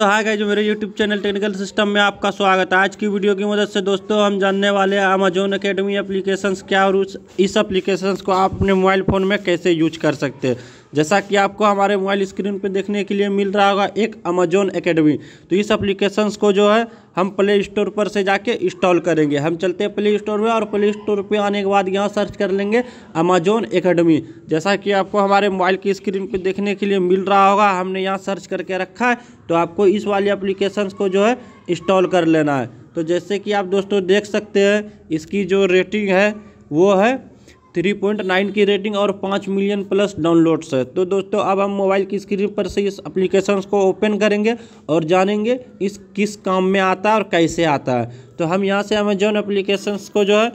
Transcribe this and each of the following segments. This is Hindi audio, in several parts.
तो हाय गाइज मेरे YouTube चैनल टेक्निकल सिस्टम में आपका स्वागत है आज की वीडियो की मदद से दोस्तों हम जानने वाले हैं अमेजोन अकेडमी एप्लीकेशंस क्या और उस इस एप्लीकेशंस को आप अपने मोबाइल फ़ोन में कैसे यूज कर सकते हैं जैसा कि आपको हमारे मोबाइल स्क्रीन पर देखने के लिए मिल रहा होगा एक अमेजोन एकेडमी तो इस अप्लीकेशंस को जो है हम प्ले स्टोर पर से जाके इंस्टॉल करेंगे हम चलते हैं प्ले स्टोर में और प्ले स्टोर पे आने के बाद यहाँ सर्च कर लेंगे अमेजोन एकेडमी जैसा कि आपको हमारे मोबाइल की स्क्रीन पे देखने के लिए मिल रहा होगा हमने यहाँ सर्च करके रखा है तो आपको इस वाली अप्लीकेशंस को जो है इंस्टॉल कर लेना है तो जैसे कि आप दोस्तों देख सकते हैं इसकी जो रेटिंग है वो है थ्री पॉइंट नाइन की रेटिंग और पाँच मिलियन प्लस डाउनलोड्स है तो दोस्तों अब हम मोबाइल की स्क्रीन पर से इस एप्लीकेशन को ओपन करेंगे और जानेंगे इस किस काम में आता है और कैसे आता है तो हम यहाँ से अमेजोन एप्लीकेशंस को जो है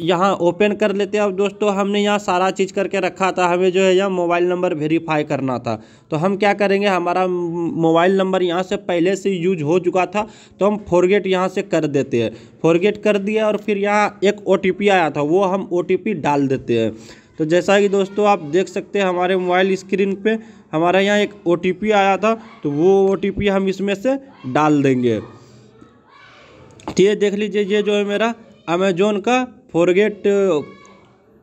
यहाँ ओपन कर लेते हैं अब दोस्तों हमने यहाँ सारा चीज़ करके रखा था हमें जो है यहाँ मोबाइल नंबर वेरीफाई करना था तो हम क्या करेंगे हमारा मोबाइल नंबर यहाँ से पहले से यूज हो चुका था तो हम फॉरगेट यहाँ से कर देते हैं फॉरगेट कर दिया और फिर यहाँ एक ओ आया था वो हम ओ डाल देते हैं तो जैसा कि दोस्तों आप देख सकते हैं हमारे मोबाइल स्क्रीन पे हमारा यहाँ एक ओ आया था तो वो ओ हम इसमें से डाल देंगे तो ये देख लीजिए ये जो है मेरा अमेजोन का फॉरगेट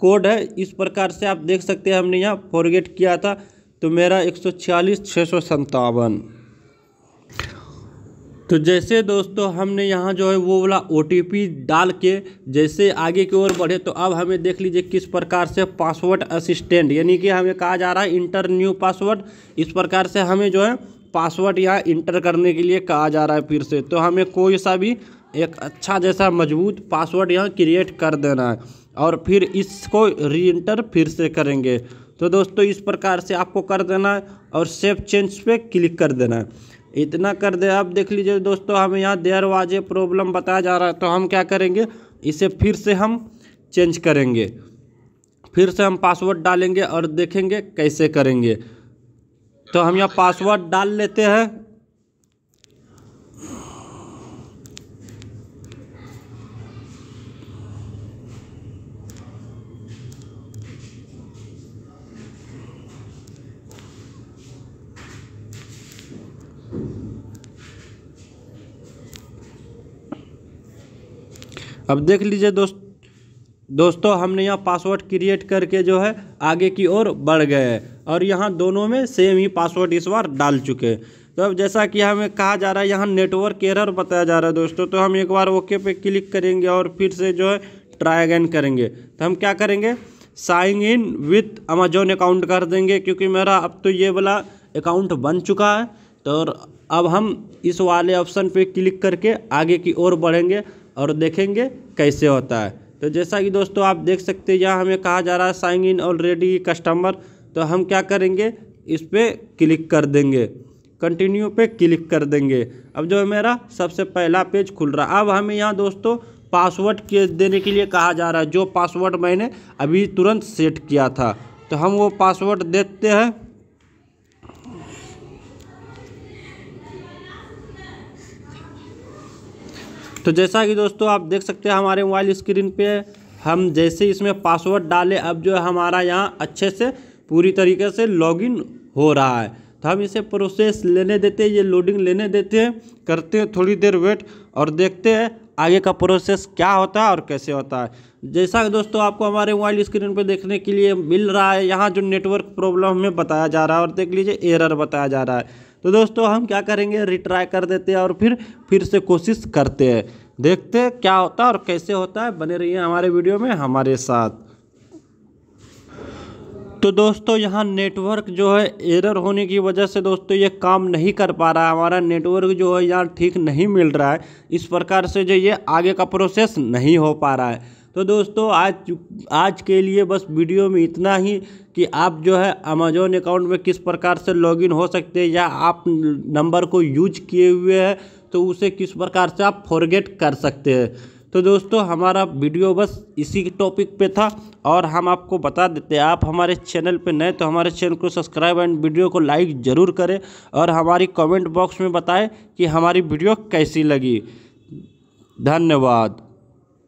कोड है इस प्रकार से आप देख सकते हैं हमने यहाँ फॉरगेट किया था तो मेरा एक सौ छियालीस छः सौ संतावन तो जैसे दोस्तों हमने यहाँ जो है वो वाला ओ डाल के जैसे आगे की ओर बढ़े तो अब हमें देख लीजिए किस प्रकार से पासवर्ड असिस्टेंट यानी कि हमें कहा जा रहा है इंटर न्यू पासवर्ड इस प्रकार से हमें जो है पासवर्ड यहाँ इंटर करने के लिए कहा जा रहा है फिर से तो हमें कोई सा भी एक अच्छा जैसा मजबूत पासवर्ड यहाँ क्रिएट कर देना है और फिर इसको री इंटर फिर से करेंगे तो दोस्तों इस प्रकार से आपको कर देना है और सेफ चेंज पे क्लिक कर देना है इतना कर दे अब देख लीजिए दोस्तों हम यहाँ देर वाजे प्रॉब्लम बताया जा रहा है तो हम क्या करेंगे इसे फिर से हम चेंज करेंगे फिर से हम पासवर्ड डालेंगे और देखेंगे कैसे करेंगे तो हम यहाँ पासवर्ड डाल लेते हैं अब देख लीजिए दोस्त दोस्तों हमने यहाँ पासवर्ड क्रिएट करके जो है आगे की ओर बढ़ गए हैं और यहाँ दोनों में सेम ही पासवर्ड इस बार डाल चुके हैं तो अब जैसा कि हमें कहा जा रहा है यहाँ नेटवर्क एरर बताया जा रहा है दोस्तों तो हम एक बार ओके पे क्लिक करेंगे और फिर से जो है ट्राई अगेन करेंगे तो हम क्या करेंगे sign in with Amazon account कर देंगे क्योंकि मेरा अब तो ये वाला अकाउंट बन चुका है तो अब हम इस वाले ऑप्शन पे क्लिक करके आगे की ओर बढ़ेंगे और देखेंगे कैसे होता है तो जैसा कि दोस्तों आप देख सकते हैं यहाँ हमें कहा जा रहा है साइन इन ऑलरेडी कस्टमर तो हम क्या करेंगे इस पर क्लिक कर देंगे कंटिन्यू पे क्लिक कर देंगे अब जो है मेरा सबसे पहला पेज खुल रहा अब हमें यहाँ दोस्तों पासवर्ड के देने के लिए कहा जा रहा है जो पासवर्ड मैंने अभी तुरंत सेट किया था तो हम वो पासवर्ड देते हैं तो जैसा कि दोस्तों आप देख सकते हैं हमारे मोबाइल स्क्रीन पे हम जैसे इसमें पासवर्ड डालें अब जो है हमारा यहाँ अच्छे से पूरी तरीके से लॉगिन हो रहा है तो हम इसे प्रोसेस लेने देते हैं ये लोडिंग लेने देते हैं करते हैं थोड़ी देर वेट और देखते हैं आगे का प्रोसेस क्या होता है और कैसे होता है जैसा कि दोस्तों आपको हमारे मोबाइल स्क्रीन पर देखने के लिए मिल रहा है यहाँ जो नेटवर्क प्रॉब्लम हमें बताया जा रहा है और देख लीजिए एरर बताया जा रहा है तो दोस्तों हम क्या करेंगे रिट्राई कर देते हैं और फिर फिर से कोशिश करते हैं देखते हैं क्या होता है और कैसे होता है बने रहिए हमारे वीडियो में हमारे साथ तो दोस्तों यहाँ नेटवर्क जो है एरर होने की वजह से दोस्तों ये काम नहीं कर पा रहा है हमारा नेटवर्क जो है यहाँ ठीक नहीं मिल रहा है इस प्रकार से जो ये आगे का प्रोसेस नहीं हो पा रहा है तो दोस्तों आज आज के लिए बस वीडियो में इतना ही कि आप जो है अमेजोन अकाउंट में किस प्रकार से लॉगिन हो सकते हैं या आप नंबर को यूज किए हुए हैं तो उसे किस प्रकार से आप फॉरगेट कर सकते हैं तो दोस्तों हमारा वीडियो बस इसी टॉपिक पे था और हम आपको बता देते हैं आप हमारे चैनल पे नए तो हमारे चैनल को सब्सक्राइब एंड वीडियो को लाइक ज़रूर करें और हमारी कमेंट बॉक्स में बताएं कि हमारी वीडियो कैसी लगी धन्यवाद